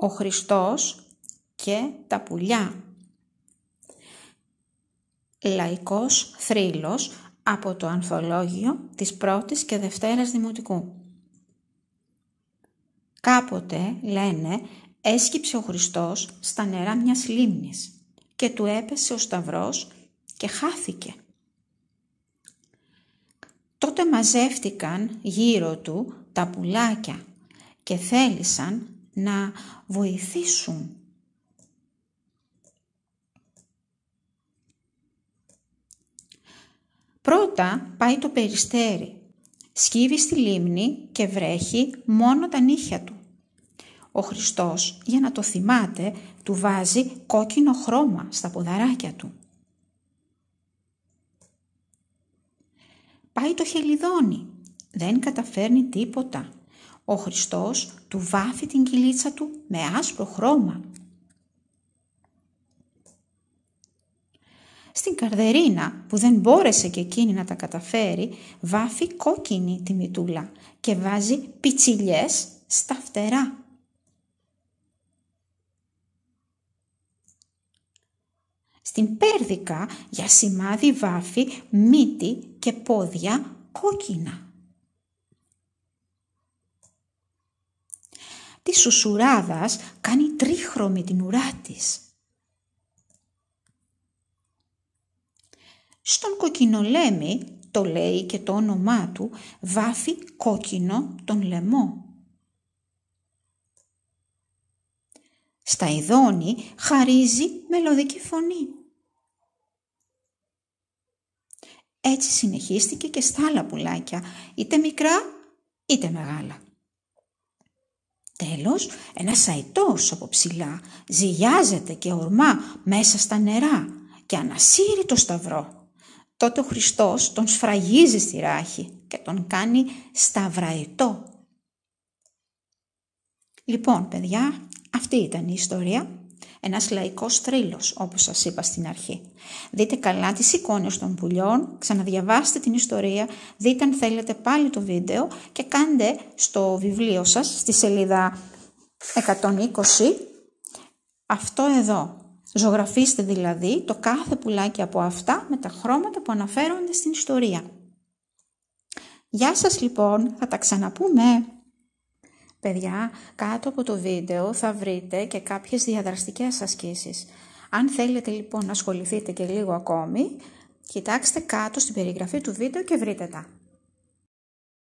ο Χριστός και τα πουλιά. Λαϊκός θρύλος από το ανθολόγιο της πρώτης και δευτέρας δημοτικού. Κάποτε, λένε, έσκυψε ο Χριστός στα νερά μιας λίμνης και του έπεσε ο σταυρός και χάθηκε. Τότε μαζεύτηκαν γύρω του τα πουλάκια και θέλησαν να βοηθήσουν. Πρώτα πάει το περιστέρι. Σκύβει στη λίμνη και βρέχει μόνο τα νύχια του. Ο Χριστός, για να το θυμάται, του βάζει κόκκινο χρώμα στα ποδαράκια του. Πάει το χελιδόνι. Δεν καταφέρνει τίποτα. Ο Χριστός του βάφει την κυλίτσα του με άσπρο χρώμα. Στην Καρδερίνα που δεν μπόρεσε και εκείνη να τα καταφέρει βάφει κόκκινη τη μητούλα και βάζει πιτσιλιές στα φτερά. Στην Πέρδικα για σημάδι βάφει μύτη και πόδια κόκκινα. της σουσουράδας κάνει τρίχρωμη την ουρά της. Στον κοκκινολέμι, το λέει και το όνομά του, βάφει κόκκινο τον λαιμό. Στα ειδώνη χαρίζει μελωδική φωνή. Έτσι συνεχίστηκε και στα άλλα πουλάκια, είτε μικρά είτε μεγάλα. Τέλος, ένας σαϊτός από ψηλά ζυγιάζεται και ορμά μέσα στα νερά και ανασύρει το σταυρό. Τότε ο Χριστός τον σφραγίζει στη ράχη και τον κάνει σταυραϊτό. Λοιπόν, παιδιά, αυτή ήταν η ιστορία ένας λαϊκός θρύλος όπως σας είπα στην αρχή. Δείτε καλά τις εικόνες των πουλιών, ξαναδιαβάστε την ιστορία, δείτε αν θέλετε πάλι το βίντεο και κάντε στο βιβλίο σας στη σελίδα 120 αυτό εδώ. Ζωγραφίστε δηλαδή το κάθε πουλάκι από αυτά με τα χρώματα που αναφέρονται στην ιστορία. Γεια σας λοιπόν, θα τα ξαναπούμε. Παιδιά, κάτω από το βίντεο θα βρείτε και κάποιες διαδραστικές ασκήσεις. Αν θέλετε λοιπόν να ασχοληθείτε και λίγο ακόμη, κοιτάξτε κάτω στην περιγραφή του βίντεο και βρείτε τα.